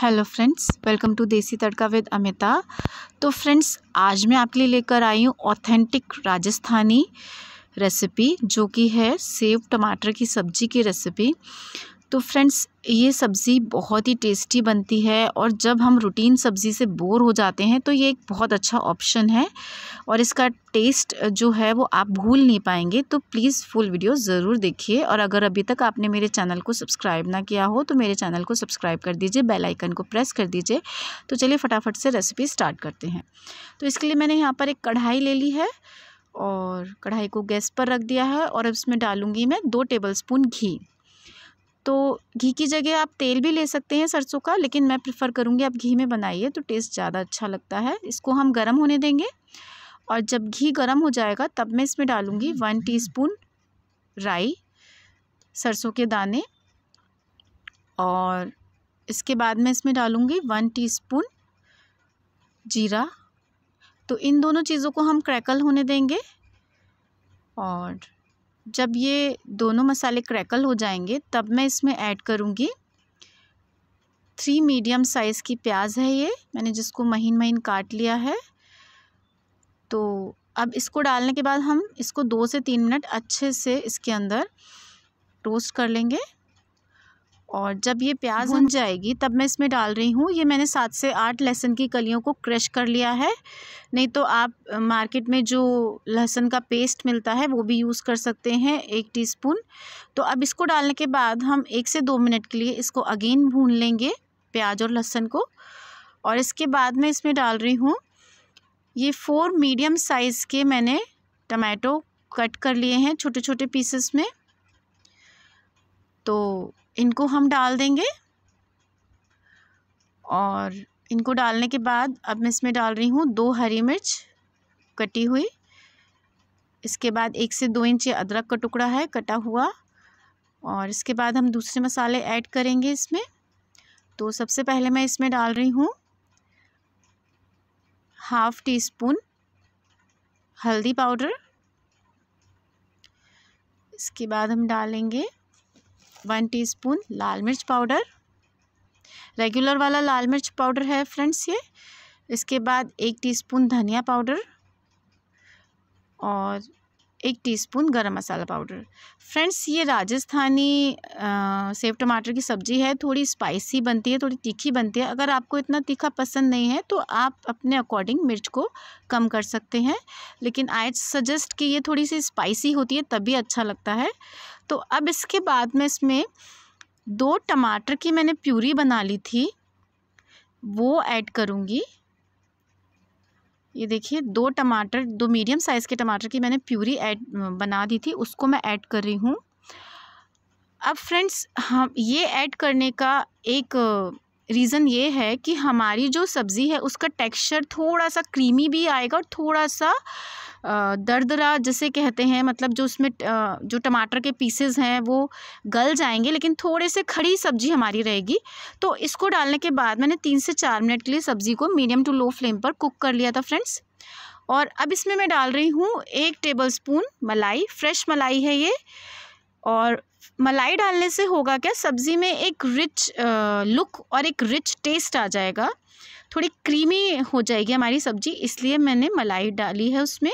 Hello friends welcome to देसी तड़का with Amita तो friends आज मैं आपके लिए लेकर आई हूँ ऑथेंटिक राजस्थानी रेसिपी जो कि है सेव टमाटर की सब्जी की रेसिपी तो फ्रेंड्स ये सब्ज़ी बहुत ही टेस्टी बनती है और जब हम रूटीन सब्ज़ी से बोर हो जाते हैं तो ये एक बहुत अच्छा ऑप्शन है और इसका टेस्ट जो है वो आप भूल नहीं पाएंगे तो प्लीज़ फुल वीडियो ज़रूर देखिए और अगर अभी तक आपने मेरे चैनल को सब्सक्राइब ना किया हो तो मेरे चैनल को सब्सक्राइब कर दीजिए बेल आइकन को प्रेस कर दीजिए तो चलिए फटाफट से रेसिपी स्टार्ट करते हैं तो इसके लिए मैंने यहाँ पर एक कढ़ाई ले ली है और कढ़ाई को गैस पर रख दिया है और अब इसमें डालूँगी मैं दो टेबलस्पून घी तो घी की जगह आप तेल भी ले सकते हैं सरसों का लेकिन मैं प्रेफ़र करूँगी आप घी में बनाइए तो टेस्ट ज़्यादा अच्छा लगता है इसको हम गर्म होने देंगे और जब घी गर्म हो जाएगा तब मैं इसमें डालूँगी वन स्पून राई सरसों के दाने और इसके बाद मैं इसमें डालूँगी वन टीस्पून जीरा तो इन दोनों चीज़ों को हम क्रैकल होने देंगे और जब ये दोनों मसाले क्रैकल हो जाएंगे तब मैं इसमें ऐड करूँगी थ्री मीडियम साइज़ की प्याज है ये मैंने जिसको महीन महीन काट लिया है तो अब इसको डालने के बाद हम इसको दो से तीन मिनट अच्छे से इसके अंदर रोस्ट कर लेंगे और जब ये प्याज बन हाँ। जाएगी तब मैं इसमें डाल रही हूँ ये मैंने सात से आठ लहसुन की कलियों को क्रश कर लिया है नहीं तो आप मार्केट में जो लहसुन का पेस्ट मिलता है वो भी यूज़ कर सकते हैं एक टीस्पून तो अब इसको डालने के बाद हम एक से दो मिनट के लिए इसको अगेन भून लेंगे प्याज और लहसुन को और इसके बाद मैं इसमें डाल रही हूँ ये फोर मीडियम साइज़ के मैंने टमाटो कट कर लिए हैं छोटे छोटे पीसेस में तो इनको हम डाल देंगे और इनको डालने के बाद अब मैं इसमें डाल रही हूँ दो हरी मिर्च कटी हुई इसके बाद एक से दो इंच अदरक का टुकड़ा है कटा हुआ और इसके बाद हम दूसरे मसाले ऐड करेंगे इसमें तो सबसे पहले मैं इसमें डाल रही हूँ हाफ़ टी स्पून हल्दी पाउडर इसके बाद हम डालेंगे वन टीस्पून लाल मिर्च पाउडर रेगुलर वाला लाल मिर्च पाउडर है फ्रेंड्स ये इसके बाद एक टीस्पून धनिया पाउडर और एक टीस्पून गरम मसाला पाउडर फ्रेंड्स ये राजस्थानी सेव टमाटर की सब्ज़ी है थोड़ी स्पाइसी बनती है थोड़ी तीखी बनती है अगर आपको इतना तीखा पसंद नहीं है तो आप अपने अकॉर्डिंग मिर्च को कम कर सकते हैं लेकिन आई सजेस्ट कि ये थोड़ी सी स्पाइसी होती है तभी अच्छा लगता है तो अब इसके बाद में इसमें दो टमाटर की मैंने प्यूरी बना ली थी वो ऐड करूँगी ये देखिए दो टमाटर दो मीडियम साइज़ के टमाटर की मैंने प्यूरी ऐड बना दी थी उसको मैं ऐड कर रही हूँ अब फ्रेंड्स हम हाँ, ये ऐड करने का एक रीज़न ये है कि हमारी जो सब्ज़ी है उसका टेक्सचर थोड़ा सा क्रीमी भी आएगा और थोड़ा सा दरदरा जिसे कहते हैं मतलब जो उसमें जो टमाटर के पीसेज हैं वो गल जाएंगे लेकिन थोड़े से खड़ी सब्ज़ी हमारी रहेगी तो इसको डालने के बाद मैंने तीन से चार मिनट के लिए सब्ज़ी को मीडियम टू लो फ्लेम पर कुक कर लिया था फ्रेंड्स और अब इसमें मैं डाल रही हूँ एक टेबल स्पून मलाई फ्रेश मलाई है ये और मलाई डालने से होगा क्या सब्ज़ी में एक रिच लुक और एक रिच टेस्ट आ जाएगा थोड़ी क्रीमी हो जाएगी हमारी सब्ज़ी इसलिए मैंने मलाई डाली है उसमें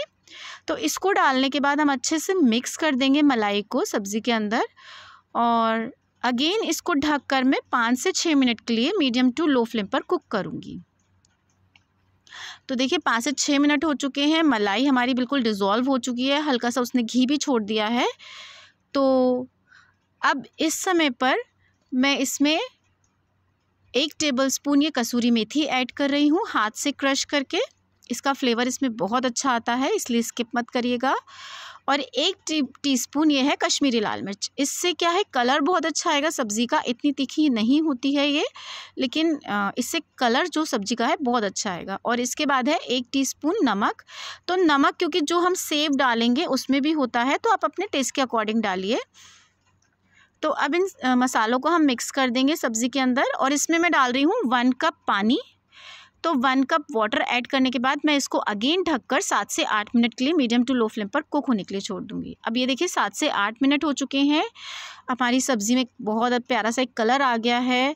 तो इसको डालने के बाद हम अच्छे से मिक्स कर देंगे मलाई को सब्ज़ी के अंदर और अगेन इसको ढककर मैं पाँच से छः मिनट के लिए मीडियम टू लो फ्लेम पर कुक करूँगी तो देखिए पाँच से छः मिनट हो चुके हैं मलाई हमारी बिल्कुल डिज़ोल्व हो चुकी है हल्का सा उसने घी भी छोड़ दिया है तो अब इस समय पर मैं इसमें एक टेबल स्पून ये कसूरी मेथी ऐड कर रही हूँ हाथ से क्रश करके इसका फ्लेवर इसमें बहुत अच्छा आता है इसलिए स्किप मत करिएगा और एक टी टीस्पून ये है कश्मीरी लाल मिर्च इससे क्या है कलर बहुत अच्छा आएगा सब्ज़ी का इतनी तीखी नहीं होती है ये लेकिन इससे कलर जो सब्ज़ी का है बहुत अच्छा आएगा और इसके बाद है एक टीस्पून नमक तो नमक क्योंकि जो हम सेब डालेंगे उसमें भी होता है तो आप अपने टेस्ट के अकॉर्डिंग डालिए तो अब इन मसालों को हम मिक्स कर देंगे सब्ज़ी के अंदर और इसमें मैं डाल रही हूँ वन कप पानी तो वन कप वाटर ऐड करने के बाद मैं इसको अगेन ढककर सात से आठ मिनट के लिए मीडियम टू लो फ्लेम पर कुक होने के लिए छोड़ दूंगी अब ये देखिए सात से आठ मिनट हो चुके हैं हमारी सब्ज़ी में बहुत प्यारा सा एक कलर आ गया है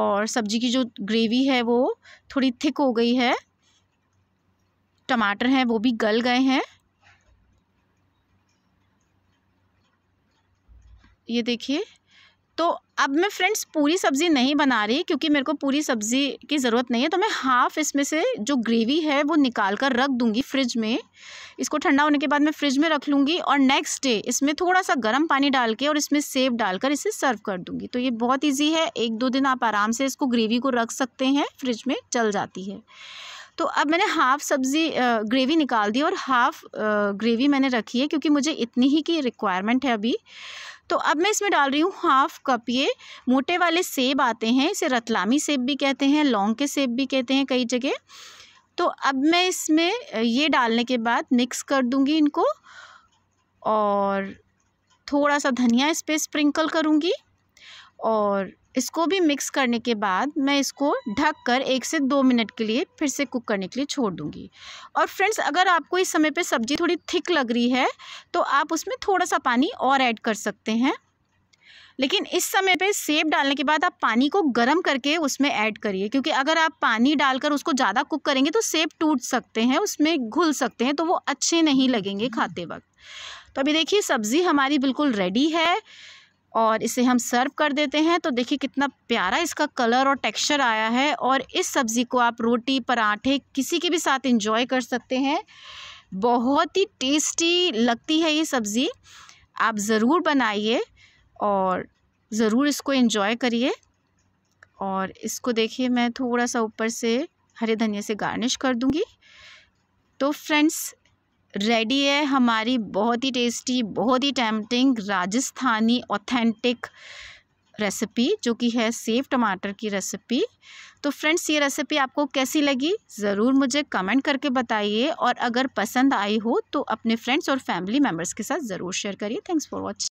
और सब्ज़ी की जो ग्रेवी है वो थोड़ी थिक हो गई है टमाटर हैं वो भी गल गए हैं ये देखिए तो अब मैं फ्रेंड्स पूरी सब्ज़ी नहीं बना रही क्योंकि मेरे को पूरी सब्ज़ी की ज़रूरत नहीं है तो मैं हाफ़ इसमें से जो ग्रेवी है वो निकाल कर रख दूँगी फ्रिज में इसको ठंडा होने के बाद मैं फ्रिज में रख लूँगी और नेक्स्ट डे इसमें थोड़ा सा गर्म पानी डाल के और इसमें सेब डालकर इसे सर्व कर दूँगी तो ये बहुत ईजी है एक दो दिन आप आराम से इसको ग्रेवी को रख सकते हैं फ्रिज में चल जाती है तो अब मैंने हाफ़ सब्ज़ी ग्रेवी निकाल दी और हाफ़ ग्रेवी मैंने रखी है क्योंकि मुझे इतनी ही की रिक्वायरमेंट है अभी तो अब मैं इसमें डाल रही हूँ हाफ कप ये मोटे वाले सेब आते हैं इसे रतलामी सेब भी कहते हैं लौंग के सेब भी कहते हैं कई जगह तो अब मैं इसमें ये डालने के बाद मिक्स कर दूँगी इनको और थोड़ा सा धनिया इस पर स्प्रिंकल करूँगी और इसको भी मिक्स करने के बाद मैं इसको ढक कर एक से दो मिनट के लिए फिर से कुक करने के लिए छोड़ दूँगी और फ्रेंड्स अगर आपको इस समय पे सब्ज़ी थोड़ी थिक लग रही है तो आप उसमें थोड़ा सा पानी और ऐड कर सकते हैं लेकिन इस समय पे सेब डालने के बाद आप पानी को गर्म करके उसमें ऐड करिए क्योंकि अगर आप पानी डालकर उसको ज़्यादा कुक करेंगे तो सेब टूट सकते हैं उसमें घुल सकते हैं तो वो अच्छे नहीं लगेंगे खाते वक्त तो अभी देखिए सब्ज़ी हमारी बिल्कुल रेडी है और इसे हम सर्व कर देते हैं तो देखिए कितना प्यारा इसका कलर और टेक्सचर आया है और इस सब्ज़ी को आप रोटी पराठे किसी के भी साथ इंजॉय कर सकते हैं बहुत ही टेस्टी लगती है ये सब्ज़ी आप ज़रूर बनाइए और ज़रूर इसको इंजॉय करिए और इसको देखिए मैं थोड़ा सा ऊपर से हरे धनिया से गार्निश कर दूँगी तो फ्रेंड्स रेडी है हमारी बहुत ही टेस्टी बहुत ही टैमटिंग राजस्थानी ऑथेंटिक रेसिपी जो कि है सेव टमाटर की रेसिपी तो फ्रेंड्स ये रेसिपी आपको कैसी लगी ज़रूर मुझे कमेंट करके बताइए और अगर पसंद आई हो तो अपने फ्रेंड्स और फैमिली मेम्बर्स के साथ ज़रूर शेयर करिए थैंक्स फॉर वॉचिंग